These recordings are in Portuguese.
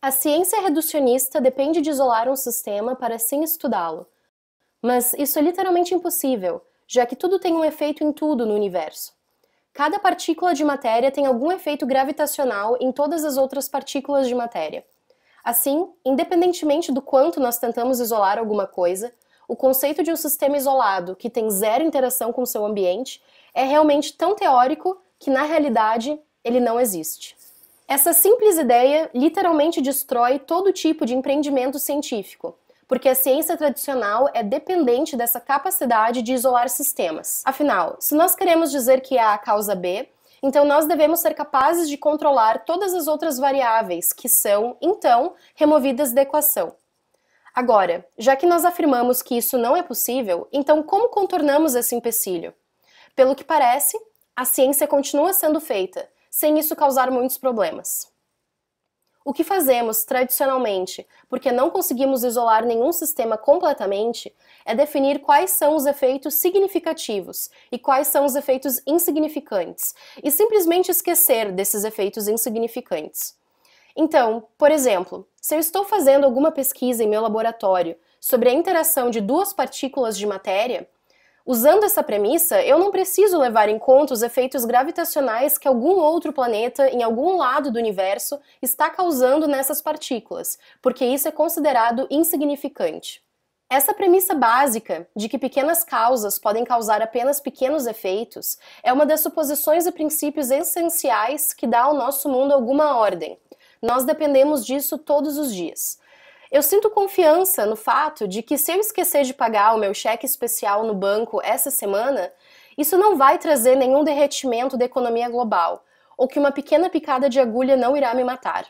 A ciência reducionista depende de isolar um sistema para assim estudá-lo. Mas isso é literalmente impossível, já que tudo tem um efeito em tudo no universo. Cada partícula de matéria tem algum efeito gravitacional em todas as outras partículas de matéria. Assim, independentemente do quanto nós tentamos isolar alguma coisa, o conceito de um sistema isolado que tem zero interação com seu ambiente é realmente tão teórico que, na realidade, ele não existe. Essa simples ideia literalmente destrói todo tipo de empreendimento científico, porque a ciência tradicional é dependente dessa capacidade de isolar sistemas. Afinal, se nós queremos dizer que há a causa B, então, nós devemos ser capazes de controlar todas as outras variáveis que são, então, removidas da equação. Agora, já que nós afirmamos que isso não é possível, então como contornamos esse empecilho? Pelo que parece, a ciência continua sendo feita, sem isso causar muitos problemas. O que fazemos tradicionalmente, porque não conseguimos isolar nenhum sistema completamente, é definir quais são os efeitos significativos e quais são os efeitos insignificantes, e simplesmente esquecer desses efeitos insignificantes. Então, por exemplo, se eu estou fazendo alguma pesquisa em meu laboratório sobre a interação de duas partículas de matéria, Usando essa premissa, eu não preciso levar em conta os efeitos gravitacionais que algum outro planeta em algum lado do universo está causando nessas partículas, porque isso é considerado insignificante. Essa premissa básica de que pequenas causas podem causar apenas pequenos efeitos é uma das suposições e princípios essenciais que dá ao nosso mundo alguma ordem. Nós dependemos disso todos os dias. Eu sinto confiança no fato de que se eu esquecer de pagar o meu cheque especial no banco essa semana, isso não vai trazer nenhum derretimento da economia global, ou que uma pequena picada de agulha não irá me matar.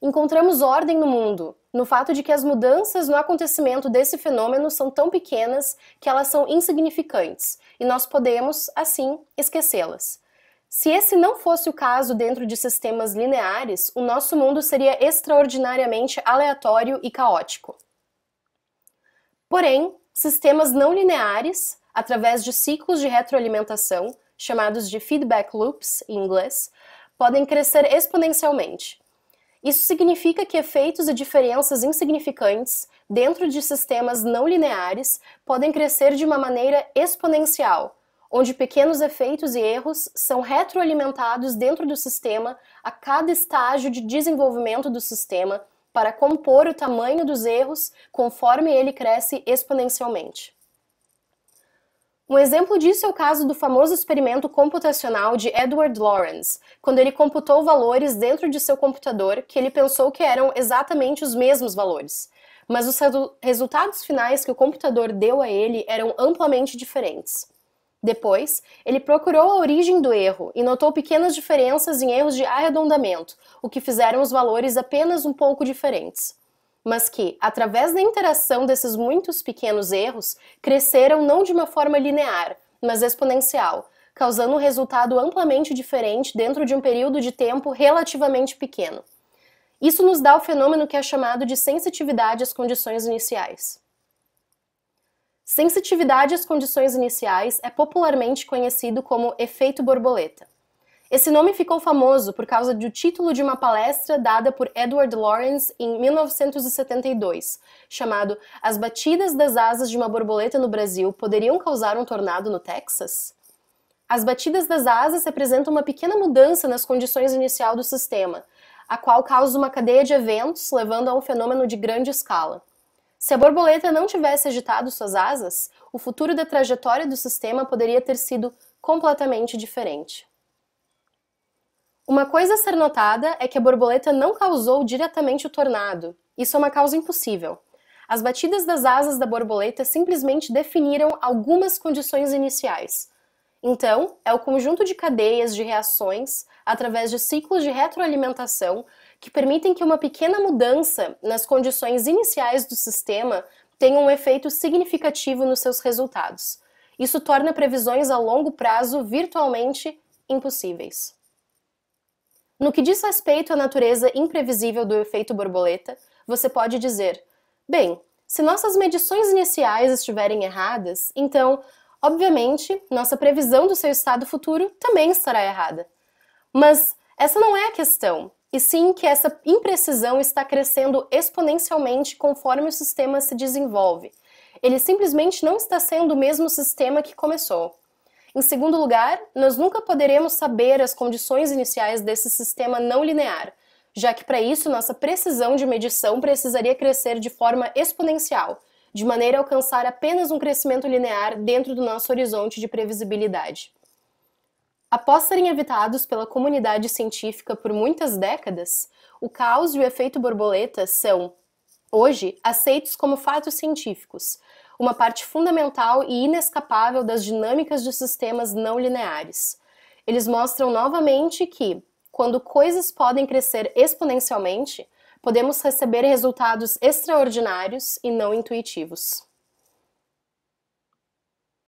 Encontramos ordem no mundo, no fato de que as mudanças no acontecimento desse fenômeno são tão pequenas que elas são insignificantes, e nós podemos, assim, esquecê-las. Se esse não fosse o caso dentro de sistemas lineares, o nosso mundo seria extraordinariamente aleatório e caótico. Porém, sistemas não lineares, através de ciclos de retroalimentação, chamados de feedback loops em inglês, podem crescer exponencialmente. Isso significa que efeitos e diferenças insignificantes dentro de sistemas não lineares podem crescer de uma maneira exponencial, onde pequenos efeitos e erros são retroalimentados dentro do sistema a cada estágio de desenvolvimento do sistema para compor o tamanho dos erros conforme ele cresce exponencialmente. Um exemplo disso é o caso do famoso experimento computacional de Edward Lawrence, quando ele computou valores dentro de seu computador que ele pensou que eram exatamente os mesmos valores, mas os resultados finais que o computador deu a ele eram amplamente diferentes. Depois, ele procurou a origem do erro e notou pequenas diferenças em erros de arredondamento, o que fizeram os valores apenas um pouco diferentes. Mas que, através da interação desses muitos pequenos erros, cresceram não de uma forma linear, mas exponencial, causando um resultado amplamente diferente dentro de um período de tempo relativamente pequeno. Isso nos dá o fenômeno que é chamado de sensitividade às condições iniciais. Sensitividade às condições iniciais é popularmente conhecido como efeito borboleta. Esse nome ficou famoso por causa do título de uma palestra dada por Edward Lawrence em 1972, chamado As batidas das asas de uma borboleta no Brasil poderiam causar um tornado no Texas? As batidas das asas representam uma pequena mudança nas condições inicial do sistema, a qual causa uma cadeia de eventos, levando a um fenômeno de grande escala. Se a borboleta não tivesse agitado suas asas, o futuro da trajetória do sistema poderia ter sido completamente diferente. Uma coisa a ser notada é que a borboleta não causou diretamente o tornado. Isso é uma causa impossível. As batidas das asas da borboleta simplesmente definiram algumas condições iniciais. Então, é o conjunto de cadeias de reações, através de ciclos de retroalimentação, que permitem que uma pequena mudança nas condições iniciais do sistema tenha um efeito significativo nos seus resultados. Isso torna previsões a longo prazo virtualmente impossíveis. No que diz respeito à natureza imprevisível do efeito borboleta, você pode dizer: bem, se nossas medições iniciais estiverem erradas, então, obviamente, nossa previsão do seu estado futuro também estará errada. Mas essa não é a questão e sim que essa imprecisão está crescendo exponencialmente conforme o sistema se desenvolve. Ele simplesmente não está sendo o mesmo sistema que começou. Em segundo lugar, nós nunca poderemos saber as condições iniciais desse sistema não linear, já que para isso nossa precisão de medição precisaria crescer de forma exponencial, de maneira a alcançar apenas um crescimento linear dentro do nosso horizonte de previsibilidade. Após serem evitados pela comunidade científica por muitas décadas, o caos e o efeito borboleta são, hoje, aceitos como fatos científicos, uma parte fundamental e inescapável das dinâmicas de sistemas não lineares. Eles mostram novamente que, quando coisas podem crescer exponencialmente, podemos receber resultados extraordinários e não intuitivos.